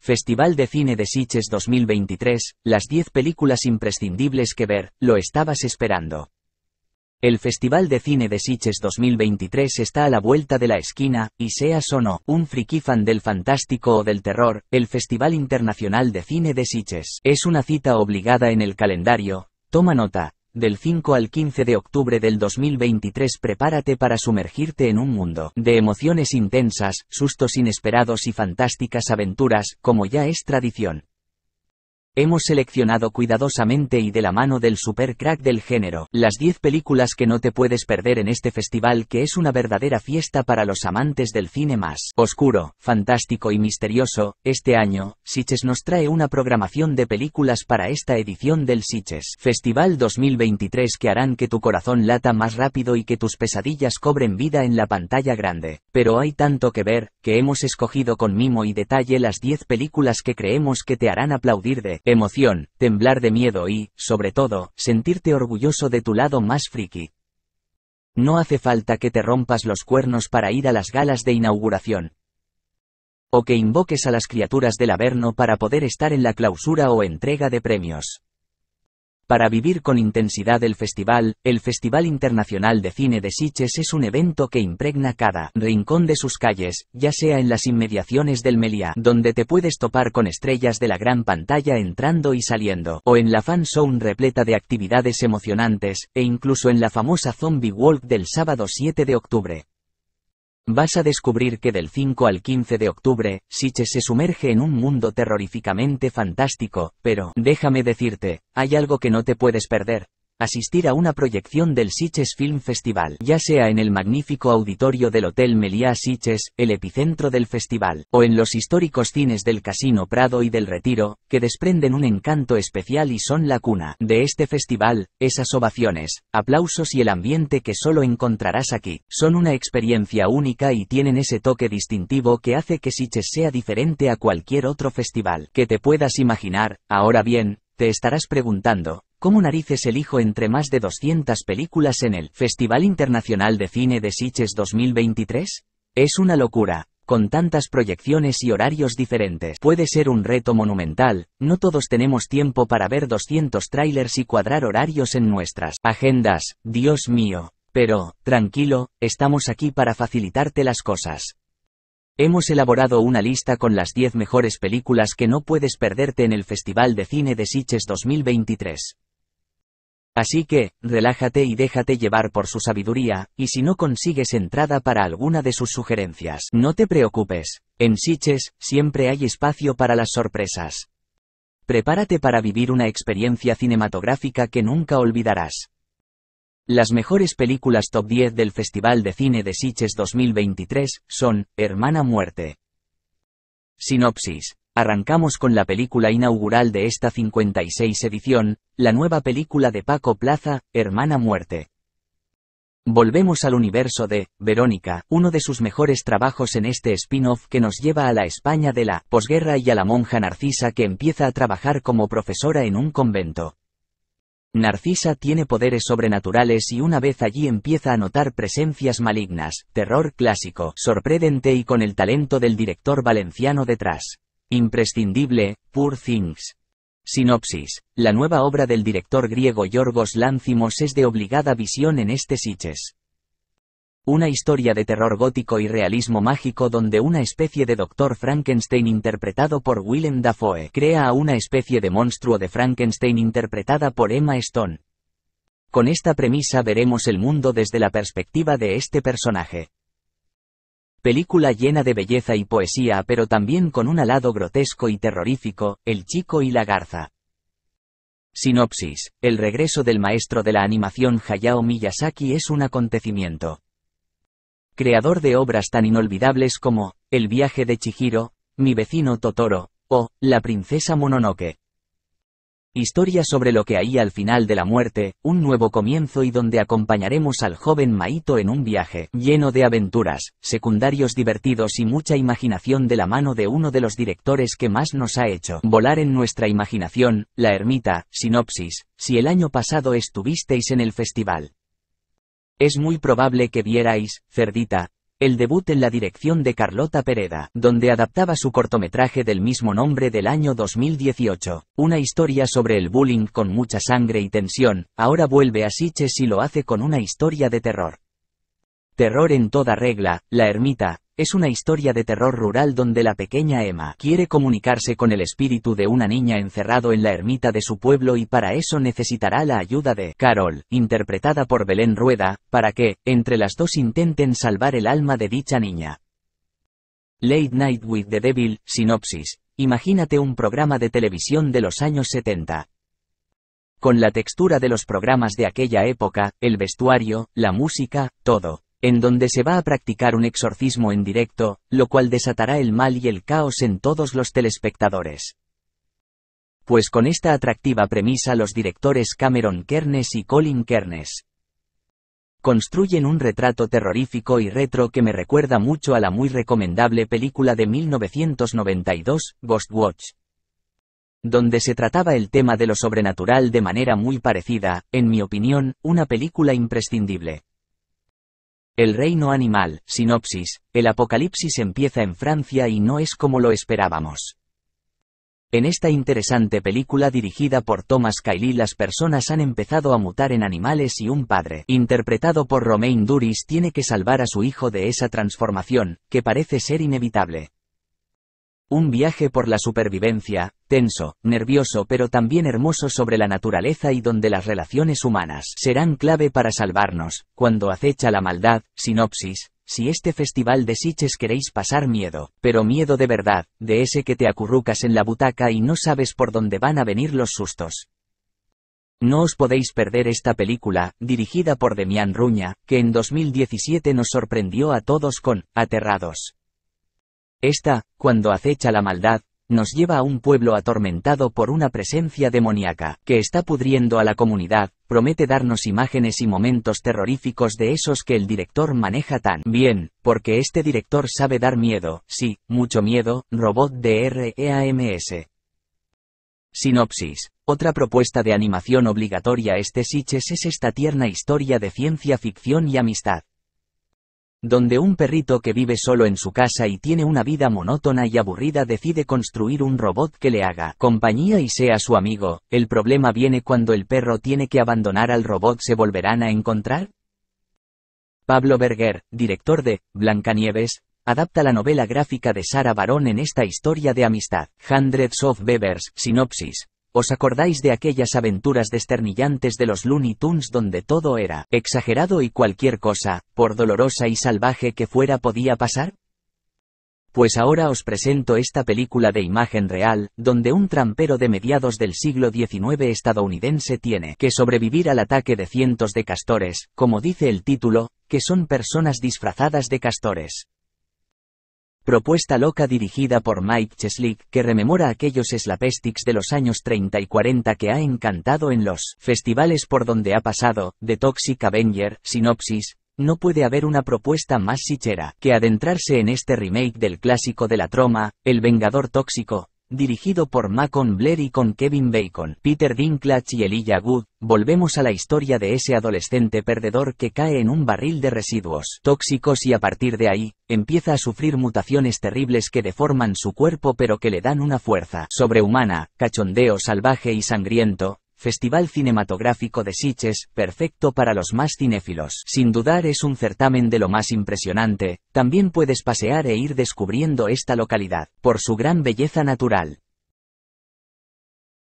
Festival de Cine de Siches 2023, las 10 películas imprescindibles que ver, lo estabas esperando. El Festival de Cine de Sitges 2023 está a la vuelta de la esquina, y seas o no un friki fan del fantástico o del terror, el Festival Internacional de Cine de Sitges es una cita obligada en el calendario, toma nota, del 5 al 15 de octubre del 2023 prepárate para sumergirte en un mundo de emociones intensas, sustos inesperados y fantásticas aventuras, como ya es tradición. Hemos seleccionado cuidadosamente y de la mano del super crack del género, las 10 películas que no te puedes perder en este festival que es una verdadera fiesta para los amantes del cine más oscuro, fantástico y misterioso. Este año, Siches nos trae una programación de películas para esta edición del Siches Festival 2023 que harán que tu corazón lata más rápido y que tus pesadillas cobren vida en la pantalla grande. Pero hay tanto que ver, que hemos escogido con mimo y detalle las 10 películas que creemos que te harán aplaudir de emoción, temblar de miedo y, sobre todo, sentirte orgulloso de tu lado más friki. No hace falta que te rompas los cuernos para ir a las galas de inauguración. O que invoques a las criaturas del Averno para poder estar en la clausura o entrega de premios. Para vivir con intensidad el festival, el Festival Internacional de Cine de Siches es un evento que impregna cada rincón de sus calles, ya sea en las inmediaciones del Meliá, donde te puedes topar con estrellas de la gran pantalla entrando y saliendo, o en la fan zone repleta de actividades emocionantes, e incluso en la famosa Zombie Walk del sábado 7 de octubre. Vas a descubrir que del 5 al 15 de octubre, Siche se sumerge en un mundo terroríficamente fantástico, pero, déjame decirte, hay algo que no te puedes perder, asistir a una proyección del Siches Film Festival, ya sea en el magnífico auditorio del Hotel Meliá Siches, el epicentro del festival, o en los históricos cines del Casino Prado y del Retiro, que desprenden un encanto especial y son la cuna de este festival, esas ovaciones, aplausos y el ambiente que solo encontrarás aquí, son una experiencia única y tienen ese toque distintivo que hace que Sitges sea diferente a cualquier otro festival que te puedas imaginar, ahora bien, te estarás preguntando, ¿Cómo narices elijo entre más de 200 películas en el Festival Internacional de Cine de Sitges 2023? Es una locura. Con tantas proyecciones y horarios diferentes, puede ser un reto monumental, no todos tenemos tiempo para ver 200 trailers y cuadrar horarios en nuestras agendas, Dios mío. Pero, tranquilo, estamos aquí para facilitarte las cosas. Hemos elaborado una lista con las 10 mejores películas que no puedes perderte en el Festival de Cine de Sitges 2023. Así que, relájate y déjate llevar por su sabiduría, y si no consigues entrada para alguna de sus sugerencias, no te preocupes, en Siches siempre hay espacio para las sorpresas. Prepárate para vivir una experiencia cinematográfica que nunca olvidarás. Las mejores películas top 10 del Festival de Cine de Siches 2023 son Hermana Muerte. Sinopsis. Arrancamos con la película inaugural de esta 56 edición, la nueva película de Paco Plaza, Hermana Muerte. Volvemos al universo de Verónica, uno de sus mejores trabajos en este spin-off que nos lleva a la España de la posguerra y a la monja Narcisa que empieza a trabajar como profesora en un convento. Narcisa tiene poderes sobrenaturales y una vez allí empieza a notar presencias malignas, terror clásico, sorprendente y con el talento del director valenciano detrás. Imprescindible, Poor Things. Sinopsis. La nueva obra del director griego Yorgos Láncimos es de obligada visión en este Siches. Una historia de terror gótico y realismo mágico donde una especie de doctor Frankenstein interpretado por Willem Dafoe crea a una especie de monstruo de Frankenstein interpretada por Emma Stone. Con esta premisa veremos el mundo desde la perspectiva de este personaje. Película llena de belleza y poesía pero también con un alado grotesco y terrorífico, El chico y la garza. Sinopsis. El regreso del maestro de la animación Hayao Miyazaki es un acontecimiento. Creador de obras tan inolvidables como El viaje de Chihiro, Mi vecino Totoro, o La princesa Mononoke. Historia sobre lo que hay al final de la muerte, un nuevo comienzo y donde acompañaremos al joven Maito en un viaje lleno de aventuras, secundarios divertidos y mucha imaginación de la mano de uno de los directores que más nos ha hecho volar en nuestra imaginación, La Ermita, sinopsis, si el año pasado estuvisteis en el festival. Es muy probable que vierais, Cerdita, el debut en la dirección de Carlota Pereda, donde adaptaba su cortometraje del mismo nombre del año 2018, una historia sobre el bullying con mucha sangre y tensión, ahora vuelve a Siches y lo hace con una historia de terror. Terror en toda regla, La Ermita, es una historia de terror rural donde la pequeña Emma quiere comunicarse con el espíritu de una niña encerrado en la ermita de su pueblo y para eso necesitará la ayuda de Carol, interpretada por Belén Rueda, para que, entre las dos intenten salvar el alma de dicha niña. Late Night with the Devil, sinopsis. Imagínate un programa de televisión de los años 70. Con la textura de los programas de aquella época, el vestuario, la música, todo en donde se va a practicar un exorcismo en directo, lo cual desatará el mal y el caos en todos los telespectadores. Pues con esta atractiva premisa los directores Cameron Kernes y Colin Kernes construyen un retrato terrorífico y retro que me recuerda mucho a la muy recomendable película de 1992, Ghost Watch donde se trataba el tema de lo sobrenatural de manera muy parecida, en mi opinión, una película imprescindible. El reino animal, sinopsis, el apocalipsis empieza en Francia y no es como lo esperábamos. En esta interesante película dirigida por Thomas Cayley las personas han empezado a mutar en animales y un padre, interpretado por Romain Duris, tiene que salvar a su hijo de esa transformación, que parece ser inevitable. Un viaje por la supervivencia, tenso, nervioso pero también hermoso sobre la naturaleza y donde las relaciones humanas serán clave para salvarnos, cuando acecha la maldad, sinopsis, si este festival de Siches queréis pasar miedo, pero miedo de verdad, de ese que te acurrucas en la butaca y no sabes por dónde van a venir los sustos. No os podéis perder esta película, dirigida por Demián Ruña, que en 2017 nos sorprendió a todos con, Aterrados. Esta, cuando acecha la maldad, nos lleva a un pueblo atormentado por una presencia demoníaca, que está pudriendo a la comunidad, promete darnos imágenes y momentos terroríficos de esos que el director maneja tan bien, porque este director sabe dar miedo, sí, mucho miedo, robot de REAMS. Sinopsis. Otra propuesta de animación obligatoria este Siches es esta tierna historia de ciencia ficción y amistad donde un perrito que vive solo en su casa y tiene una vida monótona y aburrida decide construir un robot que le haga compañía y sea su amigo, el problema viene cuando el perro tiene que abandonar al robot se volverán a encontrar? Pablo Berger, director de Blancanieves, adapta la novela gráfica de Sara Barón en esta historia de amistad. Hundreds of Bevers, sinopsis. ¿Os acordáis de aquellas aventuras desternillantes de los Looney Tunes donde todo era exagerado y cualquier cosa, por dolorosa y salvaje que fuera, podía pasar? Pues ahora os presento esta película de imagen real, donde un trampero de mediados del siglo XIX estadounidense tiene que sobrevivir al ataque de cientos de castores, como dice el título, que son personas disfrazadas de castores propuesta loca dirigida por Mike Cheslick que rememora aquellos slapsticks de los años 30 y 40 que ha encantado en los festivales por donde ha pasado, The Toxic Avenger, Sinopsis, no puede haber una propuesta más sichera que adentrarse en este remake del clásico de la troma, El Vengador Tóxico, dirigido por Macon Blair y con Kevin Bacon, Peter Dinklage y Elijah Wood, volvemos a la historia de ese adolescente perdedor que cae en un barril de residuos tóxicos y a partir de ahí, empieza a sufrir mutaciones terribles que deforman su cuerpo pero que le dan una fuerza sobrehumana, cachondeo salvaje y sangriento, Festival Cinematográfico de Sitges, perfecto para los más cinéfilos. Sin dudar es un certamen de lo más impresionante, también puedes pasear e ir descubriendo esta localidad, por su gran belleza natural.